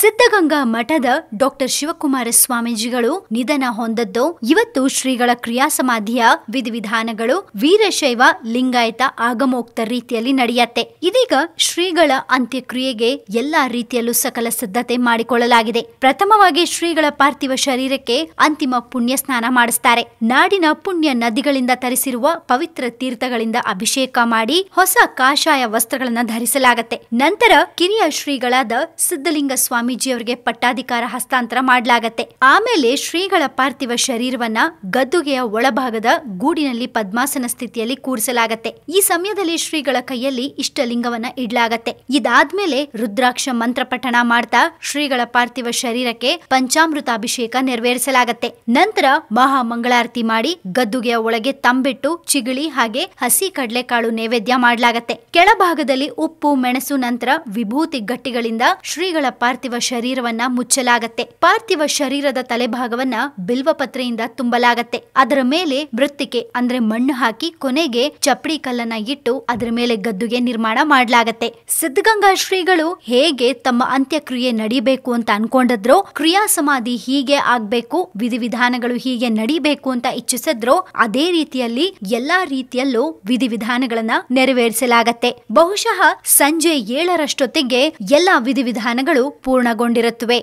ಸಿದ್ಧಗಂಗಾ ಮಠದ ಡಾಕ್ಟರ್ ಶಿವಕುಮಾರ ಸ್ವಾಮೀಜಿಗಳು ನಿಧನ ಹೊಂದದ್ದು ಇವತ್ತು ಶ್ರೀಗಳ ಕ್ರಿಯಾ ಸಮಾಧಿಯ ವಿಧಿವಿಧಾನಗಳು ವೀರಶೈವ ಲಿಂಗಾಯತ ಆಗಮೋಕ್ತ ರೀತಿಯಲ್ಲಿ ನಡೆಯತ್ತೆ ಇದೀಗ ಶ್ರೀಗಳ ಅಂತ್ಯಕ್ರಿಯೆಗೆ ಎಲ್ಲಾ ರೀತಿಯಲ್ಲೂ ಸಕಲ ಸಿದ್ಧತೆ ಮಾಡಿಕೊಳ್ಳಲಾಗಿದೆ ಪ್ರಥಮವಾಗಿ ಶ್ರೀಗಳ ಪಾರ್ಥಿವ ಶರೀರಕ್ಕೆ ಅಂತಿಮ ಪುಣ್ಯ ಸ್ನಾನ ಮಾಡಿಸ್ತಾರೆ ನಾಡಿನ ಪುಣ್ಯ ನದಿಗಳಿಂದ ತರಿಸಿರುವ ಪವಿತ್ರ ತೀರ್ಥಗಳಿಂದ ಅಭಿಷೇಕ ಮಾಡಿ ಹೊಸ ಕಾಷಾಯ ವಸ್ತ್ರಗಳನ್ನು ಧರಿಸಲಾಗತ್ತೆ ನಂತರ ಕಿರಿಯ ಶ್ರೀಗಳಾದ ಸಿದ್ಧಲಿಂಗ ಸ್ವಾಮೀಜಿಯವರಿಗೆ ಪಟ್ಟಾಧಿಕಾರ ಹಸ್ತಾಂತರ ಮಾಡಲಾಗತ್ತೆ ಆಮೇಲೆ ಶ್ರೀಗಳ ಪಾರ್ಥಿವ ಶರೀರವನ್ನ ಗದ್ದುಗೆಯ ಒಳಭಾಗದ ಗೂಡಿನಲ್ಲಿ ಪದ್ಮಾಸನ ಸ್ಥಿತಿಯಲ್ಲಿ ಕೂರಿಸಲಾಗತ್ತೆ ಈ ಸಮಯದಲ್ಲಿ ಶ್ರೀಗಳ ಕೈಯಲ್ಲಿ ಇಷ್ಟಲಿಂಗವನ್ನ ಇಡ್ಲಾಗತ್ತೆ ಇದಾದ್ಮೇಲೆ ರುದ್ರಾಕ್ಷ ಮಂತ್ರ ಪಠಣ ಮಾಡ್ತಾ ಶ್ರೀಗಳ ಪಾರ್ಥಿವ ಶರೀರಕ್ಕೆ ಪಂಚಾಮೃತಾಭಿಷೇಕ ನೆರವೇರಿಸಲಾಗತ್ತೆ ನಂತರ ಮಹಾ ಮಂಗಳಾರತಿ ಮಾಡಿ ಗದ್ದುಗೆಯ ಒಳಗೆ ತಂಬಿಟ್ಟು ಚಿಗಳಿ ಹಾಗೆ ಹಸಿ ಕಡಲೆಕಾಳು ನೈವೇದ್ಯ ಮಾಡಲಾಗತ್ತೆ ಕೆಳಭಾಗದಲ್ಲಿ ಉಪ್ಪು ಮೆಣಸು ನಂತರ ವಿಭೂತಿ ಗಟ್ಟಿಗಳಿಂದ ಶ್ರೀಗಳ ಪಾರ್ಥಿವ ಪಾರ್ಥಿವ ಶರೀರವನ್ನ ಮುಚ್ಚಲಾಗತ್ತೆ ಪಾರ್ಥಿವ ಶರೀರದ ತಲೆಭಾಗವನ್ನ ಬಿಲ್ವಪತ್ರೆಯಿಂದ ತುಂಬಲಾಗತ್ತೆ ಅದರ ಮೇಲೆ ಮೃತ್ತಿಕೆ ಅಂದ್ರೆ ಮಣ್ಣು ಹಾಕಿ ಕೊನೆಗೆ ಚಪ್ಪಡಿ ಕಲ್ಲನ್ನ ಇಟ್ಟು ಅದರ ಮೇಲೆ ಗದ್ದುಗೆ ನಿರ್ಮಾಣ ಮಾಡಲಾಗತ್ತೆ ಸಿದ್ಧಗಂಗಾ ಶ್ರೀಗಳು ಹೇಗೆ ತಮ್ಮ ಅಂತ್ಯಕ್ರಿಯೆ ನಡಿಬೇಕು ಅಂತ ಅನ್ಕೊಂಡಿದ್ರು ಕ್ರಿಯಾ ಸಮಾಧಿ ಹೀಗೆ ಆಗ್ಬೇಕು ವಿಧಿವಿಧಾನಗಳು ಹೀಗೆ ನಡಿಬೇಕು ಅಂತ ಇಚ್ಛಿಸಿದ್ರು ಅದೇ ರೀತಿಯಲ್ಲಿ ಎಲ್ಲಾ ರೀತಿಯಲ್ಲೂ ವಿಧಿವಿಧಾನಗಳನ್ನ ನೆರವೇರಿಸಲಾಗತ್ತೆ ಬಹುಶಃ ಸಂಜೆ ಏಳರಷ್ಟೊತ್ತಿಗೆ ಎಲ್ಲಾ ವಿಧಿವಿಧಾನಗಳು ಪೂರ್ಣ ಪೂರ್ಣಗೊಂಡಿರುತ್ತವೆ